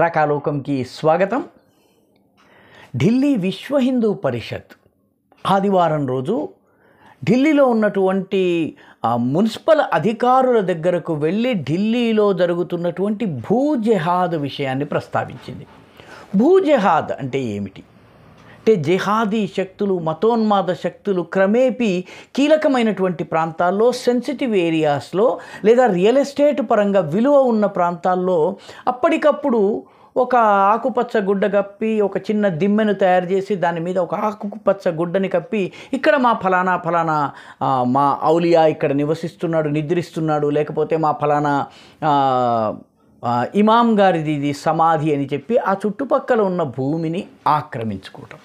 రకాలోకంకి స్వాగతం ఢిల్లీ విశ్వ హిందూ పరిషత్ ఆదివారం రోజు ఢిల్లీలో ఉన్నటువంటి మున్సిపల్ అధికారుల దగ్గరకు వెళ్ళి ఢిల్లీలో జరుగుతున్నటువంటి భూ జెహాద్ విషయాన్ని ప్రస్తావించింది భూ జెహాద్ అంటే ఏమిటి అంటే జెహాదీ శక్తులు మతోన్మాద శక్తులు క్రమేపీ కీలకమైనటువంటి ప్రాంతాల్లో సెన్సిటివ్ ఏరియాస్లో లేదా రియల్ ఎస్టేట్ పరంగా విలువ ఉన్న ప్రాంతాల్లో అప్పటికప్పుడు ఒక ఆకుపచ్చ గుడ్డ కప్పి ఒక చిన్న దిమ్మెను తయారు చేసి దాని మీద ఒక ఆకుపచ్చ గుడ్డని కప్పి ఇక్కడ మా ఫలానా ఫలానా మా ఔలియా ఇక్కడ నివసిస్తున్నాడు నిద్రిస్తున్నాడు లేకపోతే మా ఫలానా ఇమాం గారిది ఇది సమాధి అని చెప్పి ఆ చుట్టుపక్కల ఉన్న భూమిని ఆక్రమించుకోవటం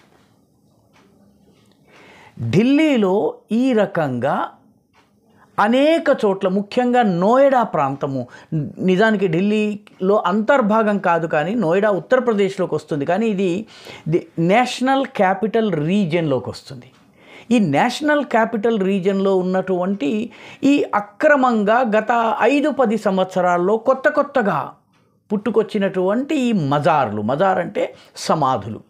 ఢిల్లీలో ఈ రకంగా అనేక చోట్ల ముఖ్యంగా నోయిడా ప్రాంతము నిజానికి ఢిల్లీలో అంతర్భాగం కాదు కానీ నోయిడా ఉత్తరప్రదేశ్లోకి వస్తుంది కానీ ఇది నేషనల్ క్యాపిటల్ రీజియన్లోకి వస్తుంది ఈ నేషనల్ క్యాపిటల్ రీజియన్లో ఉన్నటువంటి ఈ అక్రమంగా గత ఐదు పది సంవత్సరాల్లో కొత్త కొత్తగా పుట్టుకొచ్చినటువంటి ఈ మజార్లు మజార్ అంటే సమాధులు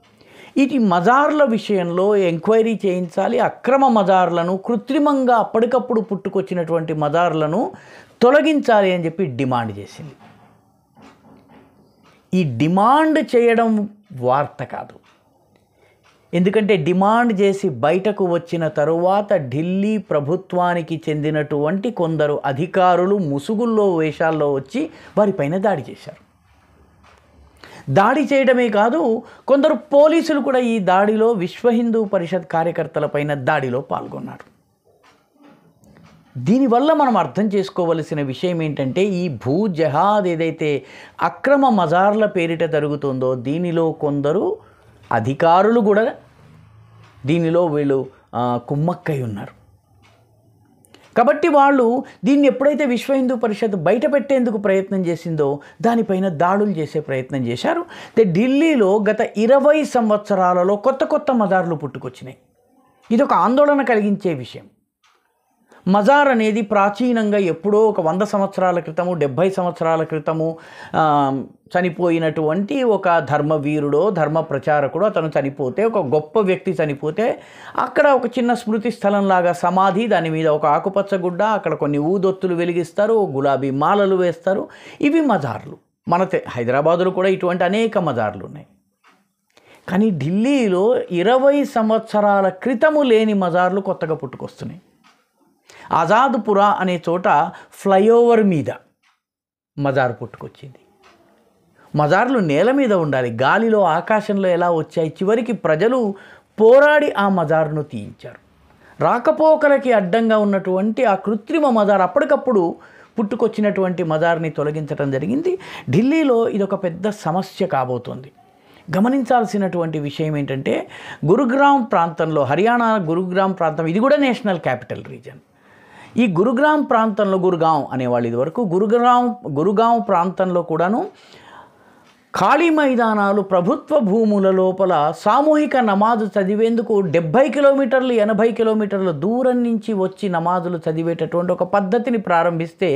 ఇది మజార్ల విషయంలో ఎంక్వైరీ చేయించాలి అక్రమ మజార్లను కృత్రిమంగా అప్పటికప్పుడు పుట్టుకొచ్చినటువంటి మజార్లను తొలగించాలి అని చెప్పి డిమాండ్ చేసింది ఈ డిమాండ్ చేయడం వార్త కాదు ఎందుకంటే డిమాండ్ చేసి బయటకు వచ్చిన తరువాత ఢిల్లీ ప్రభుత్వానికి చెందినటువంటి కొందరు అధికారులు ముసుగుల్లో వేషాల్లో వచ్చి వారిపైన దాడి చేశారు దాడి చేయడమే కాదు కొందరు పోలీసులు కూడా ఈ దాడిలో విశ్వ హిందూ పరిషత్ కార్యకర్తలపైన దాడిలో పాల్గొన్నారు దీనివల్ల మనం అర్థం చేసుకోవలసిన విషయం ఏంటంటే ఈ భూ జహాద్ ఏదైతే అక్రమ మజార్ల పేరిట జరుగుతుందో దీనిలో కొందరు అధికారులు కూడా దీనిలో వీళ్ళు కుమ్మక్కై ఉన్నారు కాబట్టి వాళ్ళు దీన్ని ఎప్పుడైతే విశ్వ హిందూ పరిషత్ బయట పెట్టేందుకు ప్రయత్నం చేసిందో దానిపైన దాడులు చేసే ప్రయత్నం చేశారు అయితే ఢిల్లీలో గత ఇరవై సంవత్సరాలలో కొత్త కొత్త మదార్లు పుట్టుకొచ్చినాయి ఇది ఒక ఆందోళన కలిగించే విషయం మజార్ అనేది ప్రాచీనంగా ఎప్పుడో ఒక వంద సంవత్సరాల క్రితము డెబ్భై సంవత్సరాల క్రితము చనిపోయినటువంటి ఒక ధర్మవీరుడో ధర్మ ప్రచారకుడో అతను చనిపోతే ఒక గొప్ప వ్యక్తి చనిపోతే అక్కడ ఒక చిన్న స్మృతి స్థలంలాగా సమాధి దాని మీద ఒక ఆకుపచ్చ గుడ్డ అక్కడ కొన్ని ఊదొత్తులు వెలిగిస్తారు గులాబీ మాలలు వేస్తారు ఇవి మజార్లు మన హైదరాబాదులో కూడా ఇటువంటి అనేక మజార్లు ఉన్నాయి కానీ ఢిల్లీలో ఇరవై సంవత్సరాల క్రితము లేని మజార్లు కొత్తగా పుట్టుకొస్తున్నాయి ఆజాద్పురా అనే చోట ఫ్లైఓవర్ మీద మజారు పుట్టుకొచ్చింది మజార్లు నేల మీద ఉండాలి గాలిలో ఆకాశంలో ఎలా వచ్చాయి చివరికి ప్రజలు పోరాడి ఆ మజార్ను తీయించారు రాకపోకలకి అడ్డంగా ఉన్నటువంటి ఆ కృత్రిమ మజార్ అప్పటికప్పుడు పుట్టుకొచ్చినటువంటి మజార్ని తొలగించడం జరిగింది ఢిల్లీలో ఇదొక పెద్ద సమస్య కాబోతోంది గమనించాల్సినటువంటి విషయం ఏంటంటే గురుగ్రామ్ ప్రాంతంలో హర్యానా గురుగ్రామ్ ప్రాంతం ఇది కూడా నేషనల్ క్యాపిటల్ రీజన్ ఈ గురుగ్రామ్ ప్రాంతంలో గురుగాం అనేవాళ్ళు ఇదివరకు గురుగ్రామ్ గురుగాం ప్రాంతంలో కూడాను ఖాళీ మైదానాలు ప్రభుత్వ భూముల లోపల సామూహిక నమాజు చదివేందుకు డెబ్భై కిలోమీటర్లు ఎనభై కిలోమీటర్ల దూరం నుంచి వచ్చి నమాజులు చదివేటటువంటి ఒక పద్ధతిని ప్రారంభిస్తే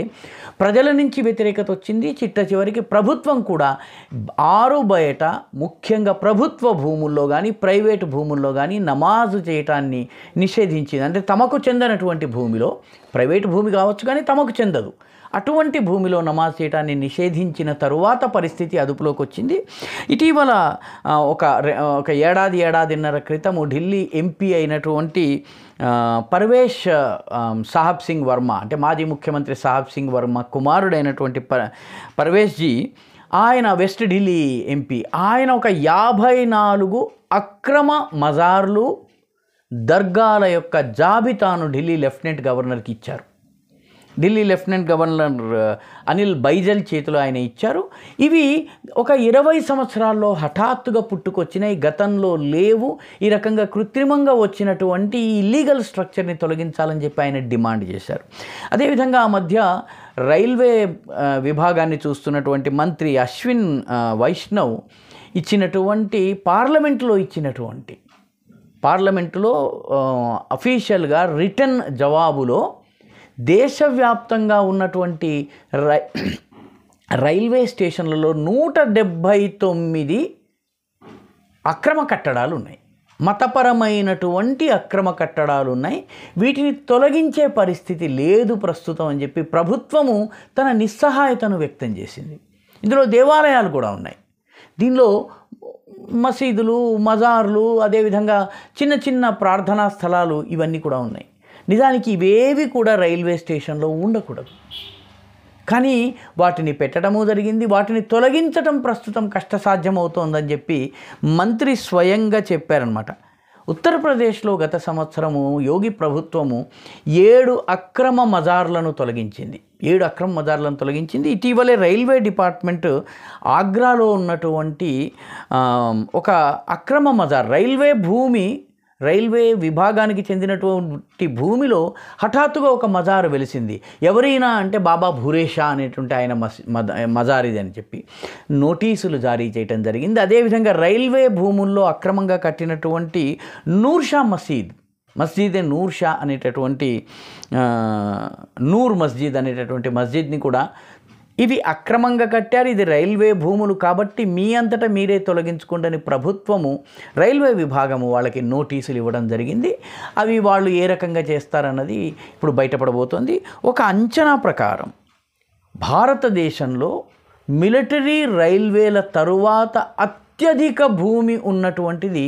ప్రజల నుంచి వ్యతిరేకత వచ్చింది చిట్ట చివరికి ప్రభుత్వం కూడా ఆరు బయట ముఖ్యంగా ప్రభుత్వ భూముల్లో కానీ ప్రైవేటు భూముల్లో కానీ నమాజు చేయటాన్ని నిషేధించింది అంటే తమకు చెందనటువంటి భూమిలో ప్రైవేటు భూమి కావచ్చు కానీ తమకు చెందదు అటువంటి భూమిలో నమాజ్ చేయటాన్ని నిషేధించిన తరువాత పరిస్థితి అదుపులోకి వచ్చింది ఇటీవల ఒక ఒక ఏడాది ఏడాదిన్నర క్రితము ఢిల్లీ ఎంపీ అయినటువంటి పర్వేష్ సాహబ్ సింగ్ వర్మ అంటే మాజీ ముఖ్యమంత్రి సాహబ్ సింగ్ వర్మ కుమారుడైనటువంటి ప జీ ఆయన వెస్ట్ ఢిల్లీ ఎంపీ ఆయన ఒక యాభై నాలుగు అక్రమ మజార్లు దర్గాల యొక్క జాబితాను ఢిల్లీ లెఫ్టినెంట్ గవర్నర్కి ఇచ్చారు ఢిల్లీ లెఫ్టినెంట్ గవర్నర్ అనిల్ బైజల్ చేతిలో ఆయన ఇచ్చారు ఇవి ఒక ఇరవై సంవత్సరాల్లో హఠాత్తుగా పుట్టుకొచ్చినాయి గతంలో లేవు ఈ రకంగా కృత్రిమంగా వచ్చినటువంటి ఈ లీగల్ స్ట్రక్చర్ని తొలగించాలని చెప్పి ఆయన డిమాండ్ చేశారు అదేవిధంగా ఆ మధ్య రైల్వే విభాగాన్ని చూస్తున్నటువంటి మంత్రి అశ్విన్ వైష్ణవ్ ఇచ్చినటువంటి పార్లమెంట్లో ఇచ్చినటువంటి పార్లమెంటులో అఫీషియల్గా రిటర్న్ జవాబులో దేశవ్యాప్తంగా ఉన్నటువంటి రై రైల్వే స్టేషన్లలో నూట డెబ్భై తొమ్మిది అక్రమ కట్టడాలు ఉన్నాయి మతపరమైనటువంటి అక్రమ కట్టడాలు ఉన్నాయి వీటిని తొలగించే పరిస్థితి లేదు ప్రస్తుతం అని చెప్పి ప్రభుత్వము తన నిస్సహాయతను వ్యక్తం చేసింది ఇందులో దేవాలయాలు కూడా ఉన్నాయి దీనిలో మసీదులు మజార్లు అదేవిధంగా చిన్న చిన్న ప్రార్థనా స్థలాలు ఇవన్నీ కూడా ఉన్నాయి నిజానికి ఇవేవి కూడా రైల్వే స్టేషన్లో ఉండకూడదు కానీ వాటిని పెట్టడము జరిగింది వాటిని తొలగించడం ప్రస్తుతం కష్టసాధ్యమవుతోందని చెప్పి మంత్రి స్వయంగా చెప్పారనమాట ఉత్తరప్రదేశ్లో గత సంవత్సరము యోగి ప్రభుత్వము ఏడు అక్రమ మజార్లను తొలగించింది ఏడు అక్రమ మజార్లను తొలగించింది ఇటీవలే రైల్వే డిపార్ట్మెంట్ ఆగ్రాలో ఉన్నటువంటి ఒక అక్రమ మజార్ రైల్వే భూమి రైల్వే విభాగానికి చెందినటువంటి భూమిలో హఠాత్తుగా ఒక మజారు వెలిసింది ఎవరైనా అంటే బాబా భూరేషా అనేటువంటి ఆయన మజారిది అని చెప్పి నోటీసులు జారీ చేయడం జరిగింది అదేవిధంగా రైల్వే భూముల్లో అక్రమంగా కట్టినటువంటి నూర్షా మసీద్ మస్జిదే నూర్ షా అనేటటువంటి నూర్ మస్జిద్ అనేటటువంటి మస్జిద్ని కూడా ఇవి అక్రమంగా కట్టారు ఇది రైల్వే భూములు కాబట్టి మీ అంతటా మీరే తొలగించుకోండి ప్రభుత్వము రైల్వే విభాగము వాళ్ళకి నోటీసులు ఇవ్వడం జరిగింది అవి వాళ్ళు ఏ రకంగా చేస్తారన్నది ఇప్పుడు బయటపడబోతోంది ఒక అంచనా ప్రకారం భారతదేశంలో మిలిటరీ రైల్వేల తరువాత అత్యధిక భూమి ఉన్నటువంటిది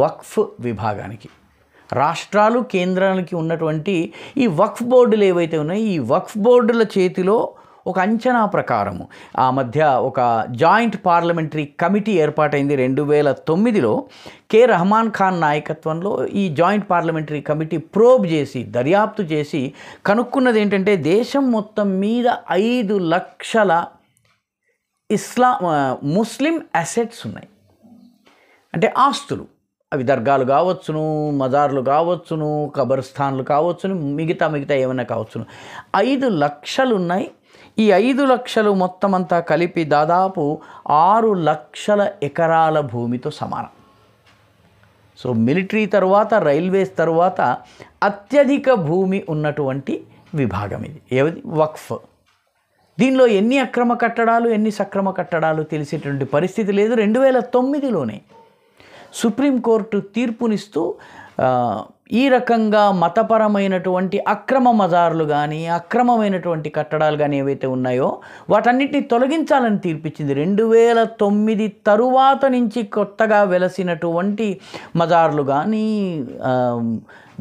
వక్ఫ్ విభాగానికి రాష్ట్రాలు కేంద్రానికి ఉన్నటువంటి ఈ వక్ఫ్ బోర్డులు ఏవైతే ఉన్నాయో ఈ వక్ఫ్ బోర్డుల చేతిలో ఒక అంచనా ప్రకారము ఆ మధ్య ఒక జాయింట్ పార్లమెంటరీ కమిటీ ఏర్పాటైంది రెండు వేల తొమ్మిదిలో కె రహమాన్ ఖాన్ నాయకత్వంలో ఈ జాయింట్ పార్లమెంటరీ కమిటీ ప్రోబ్ చేసి దర్యాప్తు చేసి కనుక్కున్నది ఏంటంటే దేశం మొత్తం మీద ఐదు లక్షల ఇస్లా ముస్లిం అసెట్స్ ఉన్నాయి అంటే ఆస్తులు అవి దర్గాలు కావచ్చును మజార్లు కావచ్చును కబర్స్థాన్లు కావచ్చును మిగతా మిగతా ఏమైనా కావచ్చును ఐదు లక్షలు ఉన్నాయి ఈ ఐదు లక్షలు మొత్తం అంతా కలిపి దాదాపు ఆరు లక్షల ఎకరాల భూమితో సమానం సో మిలిటరీ తర్వాత రైల్వేస్ తర్వాత అత్యధిక భూమి ఉన్నటువంటి విభాగం ఇది ఏది వక్ఫ్ దీనిలో ఎన్ని అక్రమ కట్టడాలు ఎన్ని సక్రమ కట్టడాలు తెలిసేటువంటి పరిస్థితి లేదు రెండు వేల తొమ్మిదిలోనే సుప్రీంకోర్టు తీర్పునిస్తూ ఈ రకంగా మతపరమైనటువంటి అక్రమ మజార్లు కానీ అక్రమమైనటువంటి కట్టడాలు కానీ ఏవైతే ఉన్నాయో వాటన్నిటిని తొలగించాలని తీర్పిచ్చింది రెండు వేల తొమ్మిది తరువాత నుంచి కొత్తగా వెలసినటువంటి మజార్లు కానీ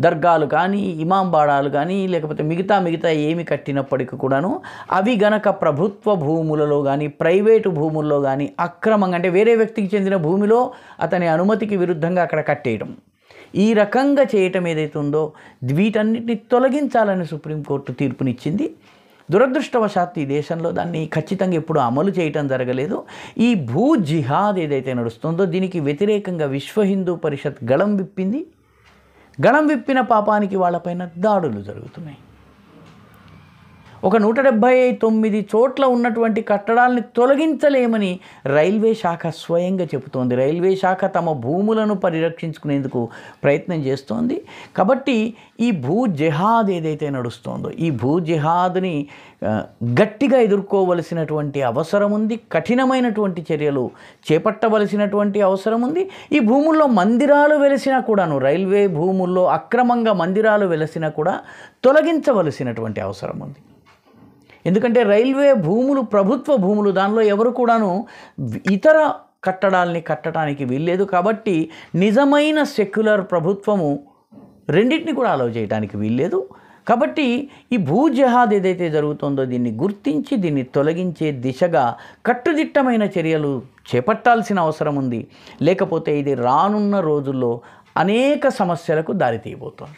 దర్గాలు కానీ ఇమాంబాడాలు కానీ లేకపోతే మిగతా మిగతా ఏమి కట్టినప్పటికీ కూడాను అవి గనక ప్రభుత్వ భూములలో కానీ ప్రైవేటు భూముల్లో కానీ అక్రమంగా అంటే వేరే వ్యక్తికి చెందిన భూమిలో అతని అనుమతికి విరుద్ధంగా అక్కడ కట్టేయడం ఈ రకంగా చేయటం ఏదైతే ఉందో వీటన్నిటిని తొలగించాలని సుప్రీంకోర్టు తీర్పునిచ్చింది దురదృష్టవశాత్తు ఈ దేశంలో దాన్ని ఖచ్చితంగా ఎప్పుడు అమలు చేయటం జరగలేదు ఈ భూ జిహాద్ ఏదైతే నడుస్తుందో దీనికి వ్యతిరేకంగా విశ్వ హిందూ పరిషత్ గళం విప్పింది గళం విప్పిన పాపానికి వాళ్ళపైన దాడులు జరుగుతున్నాయి ఒక నూట డెబ్భై తొమ్మిది చోట్ల ఉన్నటువంటి కట్టడాలని తొలగించలేమని రైల్వే శాఖ స్వయంగా చెబుతోంది రైల్వే శాఖ తమ భూములను పరిరక్షించుకునేందుకు ప్రయత్నం చేస్తోంది కాబట్టి ఈ భూ జహాద్ ఏదైతే నడుస్తోందో ఈ భూ జహాద్ని గట్టిగా ఎదుర్కోవలసినటువంటి అవసరం ఉంది కఠినమైనటువంటి చర్యలు చేపట్టవలసినటువంటి అవసరం ఉంది ఈ భూముల్లో మందిరాలు వెలిసినా కూడాను రైల్వే భూముల్లో అక్రమంగా మందిరాలు వెలిసినా కూడా తొలగించవలసినటువంటి అవసరం ఉంది ఎందుకంటే రైల్వే భూములు ప్రభుత్వ భూములు దానిలో ఎవరు కూడాను ఇతర కట్టడాల్ని కట్టడానికి వీల్లేదు కాబట్టి నిజమైన సెక్యులర్ ప్రభుత్వము రెండింటిని కూడా అలవ్ చేయడానికి వీల్లేదు కాబట్టి ఈ భూ జహాద్ ఏదైతే జరుగుతుందో దీన్ని గుర్తించి దీన్ని తొలగించే దిశగా కట్టుదిట్టమైన చర్యలు చేపట్టాల్సిన అవసరం ఉంది లేకపోతే ఇది రానున్న రోజుల్లో అనేక సమస్యలకు దారితీయబోతోంది